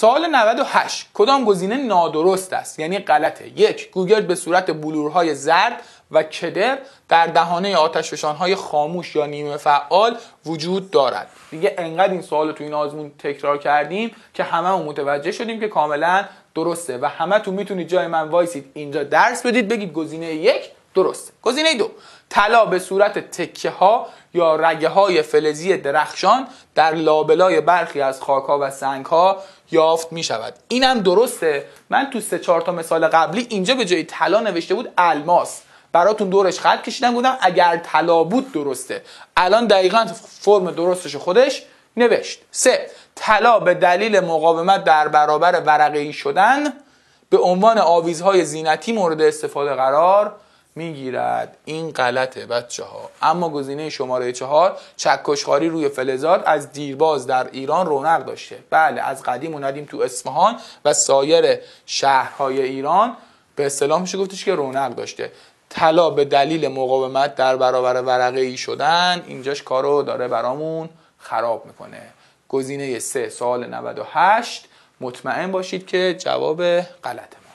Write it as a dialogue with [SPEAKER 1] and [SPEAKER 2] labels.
[SPEAKER 1] سوال 98 کدام گزینه نادرست است یعنی غلطه یک گوگل به صورت بلورهای زرد و کدر در دهانه های خاموش یا نیمه فعال وجود دارد دیگه انقدر این سوال رو تو این آزمون تکرار کردیم که همه متوجه شدیم که کاملا درسته و همه تو میتونید جای من وایسید اینجا درس بدید بگید گزینه یک درسته گزینه دو طلا به صورت تکه ها یا رگه های فلزی درخشان در لابلای برخی از خاک ها و سنگ ها یافت می شود اینم درسته من تو سه چهار تا مثال قبلی اینجا به جای طلا نوشته بود الماس براتون دورش خط کشیدم گفتم اگر طلا بود درسته الان دقیقا فرم درستش خودش نوشت سه طلا به دلیل مقاومت در برابر ورقه شدن به عنوان آویزهای زینتی مورد استفاده قرار میگیرد این غلطه بچه ها اما گزینه شماره چهار چکشخاری روی فلزات از دیرباز در ایران رونق داشته بله از قدیم ندیم تو اصفهان و سایر شهرهای ایران به اصطلاح میشه گفتش که رونق داشته طلا به دلیل مقاومت در برابر ورقه ای شدن اینجاش کارو داره برامون خراب میکنه گزینه سه سال 98 مطمئن باشید که جواب غلطه